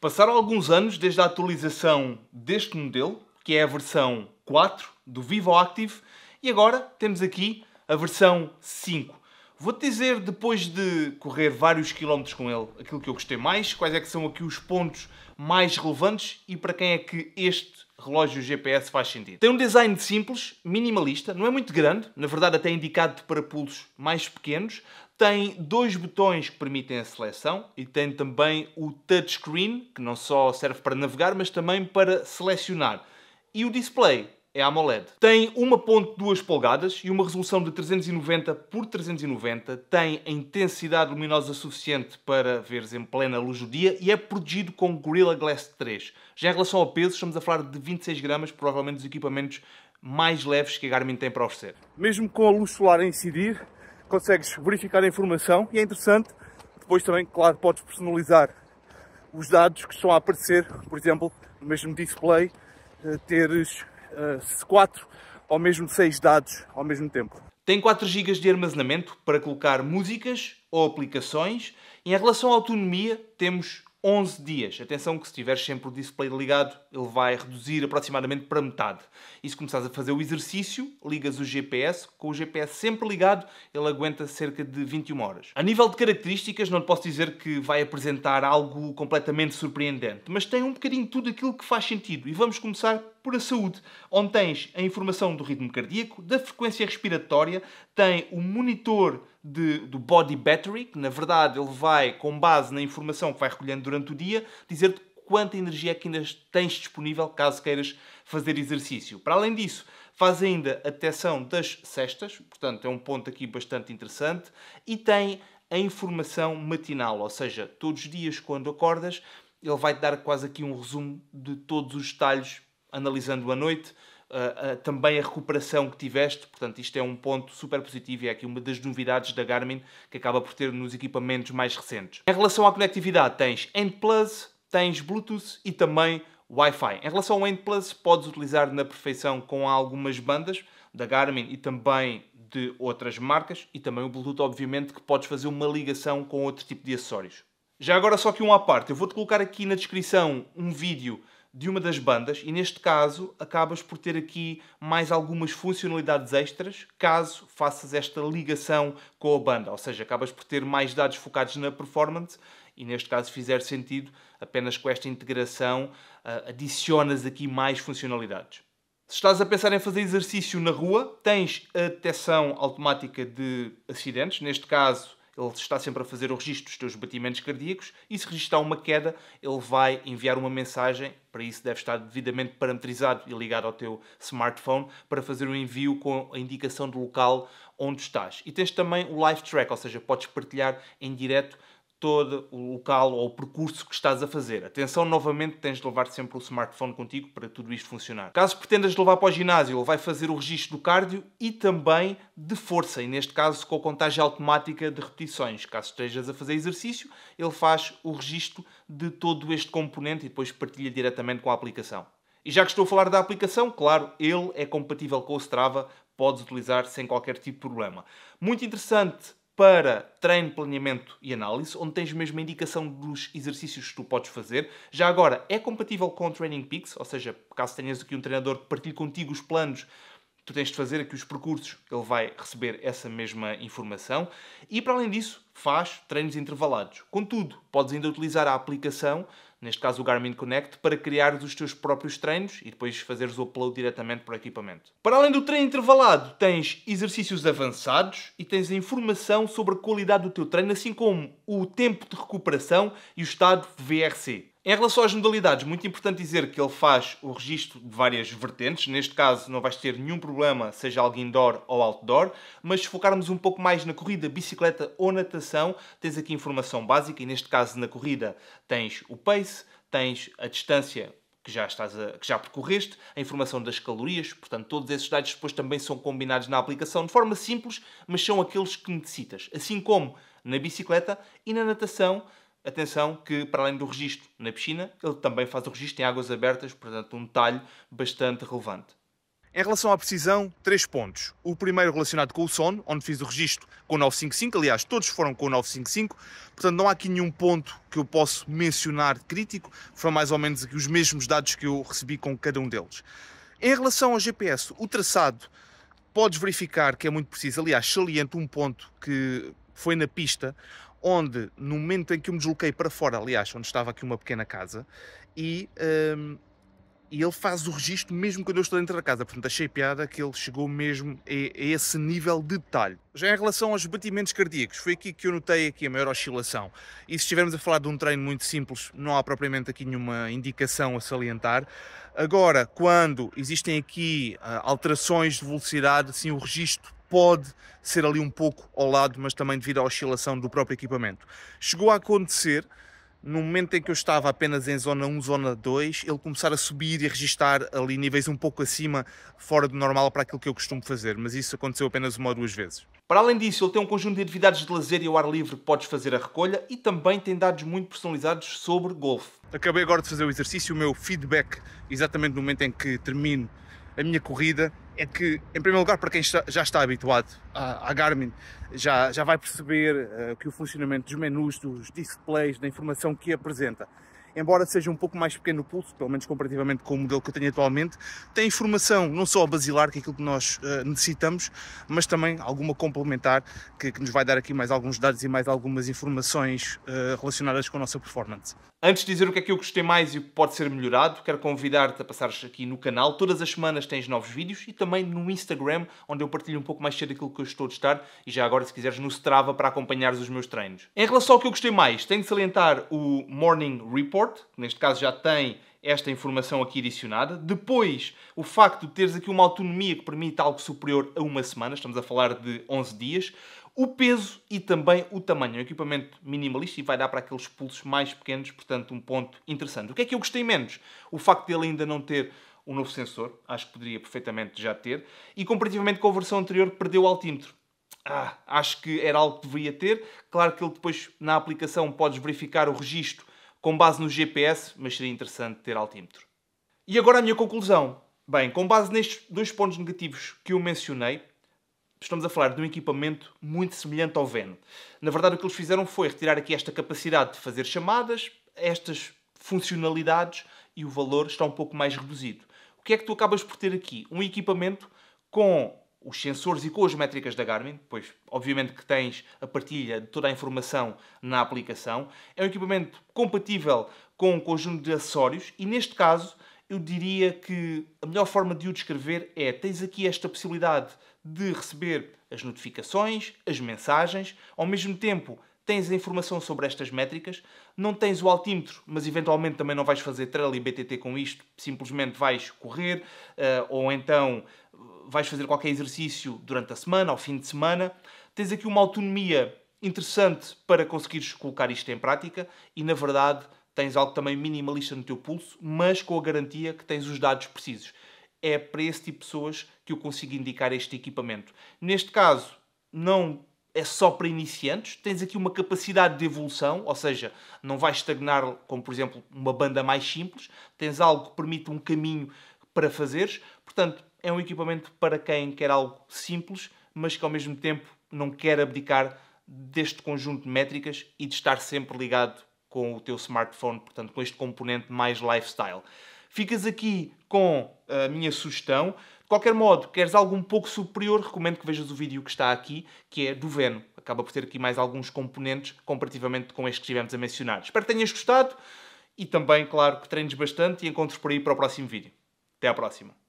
Passaram alguns anos desde a atualização deste modelo, que é a versão 4 do Vivo Active, e agora temos aqui a versão 5. Vou-te dizer, depois de correr vários quilómetros com ele, aquilo que eu gostei mais, quais é que são aqui os pontos mais relevantes e para quem é que este relógio GPS faz sentido. Tem um design simples, minimalista, não é muito grande, na verdade até é indicado para pulsos mais pequenos. Tem dois botões que permitem a seleção e tem também o touchscreen, que não só serve para navegar, mas também para selecionar. E o display é AMOLED. Tem 1.2 polegadas e uma resolução de 390 por 390, tem a intensidade luminosa suficiente para veres em plena luz do dia e é protegido com Gorilla Glass 3. Já em relação ao peso, estamos a falar de 26 gramas, provavelmente dos equipamentos mais leves que a Garmin tem para oferecer. Mesmo com a luz solar a incidir, consegues verificar a informação e é interessante, depois também, claro, podes personalizar os dados que estão a aparecer, por exemplo, no mesmo display, eh, teres 4 eh, ou mesmo 6 dados ao mesmo tempo. Tem 4 GB de armazenamento para colocar músicas ou aplicações. Em relação à autonomia, temos 11 dias. Atenção que se tiveres sempre o display ligado, ele vai reduzir aproximadamente para metade. E se começares a fazer o exercício, ligas o GPS, com o GPS sempre ligado, ele aguenta cerca de 21 horas. A nível de características, não posso dizer que vai apresentar algo completamente surpreendente, mas tem um bocadinho tudo aquilo que faz sentido. E vamos começar por a saúde, onde tens a informação do ritmo cardíaco, da frequência respiratória, tem o monitor de, do body battery, que na verdade ele vai, com base na informação que vai recolhendo durante o dia, dizer-te quanta energia é que ainda tens disponível caso queiras fazer exercício. Para além disso, faz ainda a detecção das cestas, portanto é um ponto aqui bastante interessante, e tem a informação matinal, ou seja, todos os dias quando acordas, ele vai-te dar quase aqui um resumo de todos os detalhes analisando a noite, uh, uh, também a recuperação que tiveste, portanto, isto é um ponto super positivo e é aqui uma das novidades da Garmin que acaba por ter nos equipamentos mais recentes. Em relação à conectividade, tens End Plus, tens Bluetooth e também Wi-Fi. Em relação ao End Plus, podes utilizar na perfeição com algumas bandas da Garmin e também de outras marcas e também o Bluetooth, obviamente, que podes fazer uma ligação com outro tipo de acessórios. Já agora só que um à parte, eu vou-te colocar aqui na descrição um vídeo de uma das bandas e neste caso acabas por ter aqui mais algumas funcionalidades extras caso faças esta ligação com a banda, ou seja, acabas por ter mais dados focados na performance e neste caso fizer sentido apenas com esta integração ah, adicionas aqui mais funcionalidades. Se estás a pensar em fazer exercício na rua, tens a detecção automática de acidentes, neste caso ele está sempre a fazer o registro dos teus batimentos cardíacos e se registrar uma queda, ele vai enviar uma mensagem, para isso deve estar devidamente parametrizado e ligado ao teu smartphone, para fazer o um envio com a indicação do local onde estás. E tens também o live track, ou seja, podes partilhar em direto todo o local ou o percurso que estás a fazer. Atenção, novamente, tens de levar sempre o smartphone contigo para tudo isto funcionar. Caso pretendas levar para o ginásio, ele vai fazer o registro do cardio e também de força, e neste caso com a contagem automática de repetições. Caso estejas a fazer exercício, ele faz o registro de todo este componente e depois partilha diretamente com a aplicação. E já que estou a falar da aplicação, claro, ele é compatível com o Strava, podes utilizar sem qualquer tipo de problema. Muito interessante para treino, planeamento e análise, onde tens mesmo a indicação dos exercícios que tu podes fazer. Já agora, é compatível com o Training Peaks, ou seja, caso tenhas aqui um treinador que partilhe contigo os planos tu tens de fazer aqui é os percursos, ele vai receber essa mesma informação e, para além disso, faz treinos intervalados. Contudo, podes ainda utilizar a aplicação, neste caso o Garmin Connect, para criar os teus próprios treinos e depois fazeres o upload diretamente para o equipamento. Para além do treino intervalado, tens exercícios avançados e tens a informação sobre a qualidade do teu treino, assim como o tempo de recuperação e o estado VRC. Em relação às modalidades, muito importante dizer que ele faz o registro de várias vertentes. Neste caso, não vais ter nenhum problema, seja algo indoor ou outdoor. Mas se focarmos um pouco mais na corrida, bicicleta ou natação, tens aqui informação básica. E neste caso, na corrida, tens o pace, tens a distância que já, estás a, que já percorreste, a informação das calorias, portanto, todos esses dados depois também são combinados na aplicação de forma simples, mas são aqueles que necessitas. Assim como na bicicleta e na natação, Atenção que, para além do registro na piscina, ele também faz o registro em águas abertas, portanto, um detalhe bastante relevante. Em relação à precisão, três pontos. O primeiro relacionado com o sono, onde fiz o registro com o 955, aliás, todos foram com o 955, portanto não há aqui nenhum ponto que eu possa mencionar crítico, foram mais ou menos aqui os mesmos dados que eu recebi com cada um deles. Em relação ao GPS, o traçado podes verificar que é muito preciso, aliás, saliento um ponto que foi na pista, onde, no momento em que eu me desloquei para fora, aliás, onde estava aqui uma pequena casa, e, um, e ele faz o registro mesmo quando eu estou dentro da casa. Portanto, achei piada que ele chegou mesmo a, a, esse nível de detalhe. Já em relação aos batimentos cardíacos, foi aqui que eu notei aqui a maior oscilação. E se estivermos a falar de um treino muito simples, não há propriamente aqui nenhuma indicação a salientar. Agora, quando existem aqui uh, alterações de velocidade, assim, o registro pode ser ali um pouco ao lado, mas também devido à oscilação do próprio equipamento. Chegou a acontecer, no momento em que eu estava apenas em zona 1, zona 2, ele começar a subir e registar ali níveis um pouco acima, fora do normal para aquilo que eu costumo fazer, mas isso aconteceu apenas uma ou duas vezes. Para além disso, ele tem um conjunto de atividades de lazer e ao ar livre que podes fazer a recolha e também tem dados muito personalizados sobre golfe. Acabei agora de fazer o exercício, o meu feedback, exatamente no momento em que termino a minha corrida é que, em primeiro lugar, para quem já está habituado à, à Garmin, já, já vai perceber uh, que o funcionamento dos menus, dos displays, da informação que apresenta, embora seja um pouco mais pequeno o pulso, pelo menos comparativamente com o modelo que eu tenho atualmente, tem informação não só basilar, que é aquilo que nós uh, necessitamos, mas também alguma complementar, que, que, nos vai dar aqui mais alguns dados e mais algumas informações uh, relacionadas com a nossa performance. Antes de dizer o que é que eu gostei mais e o que pode ser melhorado, quero convidar-te a passares aqui no canal. Todas as semanas tens novos vídeos e também no Instagram, onde eu partilho um pouco mais cedo aquilo que eu estou a testar e já agora, se quiseres, no Strava para acompanhares os meus treinos. Em relação ao que eu gostei mais, tenho de salientar o Morning Report, que neste caso já tem esta informação aqui adicionada. Depois, o facto de teres aqui uma autonomia que permite algo superior a uma semana, estamos a falar de 11 dias o peso e também o tamanho. É um equipamento minimalista e vai dar para aqueles pulsos mais pequenos, portanto, um ponto interessante. O que é que eu gostei menos? O facto dele ainda não ter um novo sensor, acho que poderia perfeitamente já ter, e comparativamente com a versão anterior, perdeu o altímetro. Ah, acho que era algo que deveria ter. Claro que ele depois, na aplicação, podes verificar o registro com base no GPS, mas seria interessante ter altímetro. E agora a minha conclusão. Bem, com base nestes dois pontos negativos que eu mencionei, Estamos a falar de um equipamento muito semelhante ao Ven. Na verdade, o que eles fizeram foi retirar aqui esta capacidade de fazer chamadas, estas funcionalidades e o valor está um pouco mais reduzido. O que é que tu acabas por ter aqui? Um equipamento com os sensores e com as métricas da Garmin, pois obviamente que tens a partilha de toda a informação na aplicação. É um equipamento compatível com um conjunto de acessórios e neste caso eu diria que a melhor forma de o descrever é tens aqui esta possibilidade de receber as notificações, as mensagens, ao mesmo tempo tens a informação sobre estas métricas, não tens o altímetro, mas eventualmente também não vais fazer trail e BTT com isto, simplesmente vais correr eh, ou então eh, vais fazer qualquer exercício durante a semana, ao fim de semana. Tens aqui uma autonomia interessante para conseguires colocar isto em prática e, na verdade, tens algo também minimalista no teu pulso, mas com a garantia que tens os dados precisos é para esse tipo de pessoas que eu consigo indicar este equipamento. Neste caso, não é só para iniciantes, tens aqui uma capacidade de evolução, ou seja, não vais estagnar como, por exemplo, uma banda mais simples, tens algo que permite um caminho para fazeres, portanto, é um equipamento para quem quer algo simples, mas que ao mesmo tempo não quer abdicar deste conjunto de métricas e de estar sempre ligado com o teu smartphone, portanto, com este componente mais lifestyle. Ficas aqui com a minha sugestão. De qualquer modo, queres algo um pouco superior, recomendo que vejas o vídeo que está aqui, que é do Veno. Acaba por ter aqui mais alguns componentes comparativamente com este que estivemos a mencionar. Espero que tenhas gostado e também, claro, que treines bastante e encontres por aí para o próximo vídeo. Até à próxima!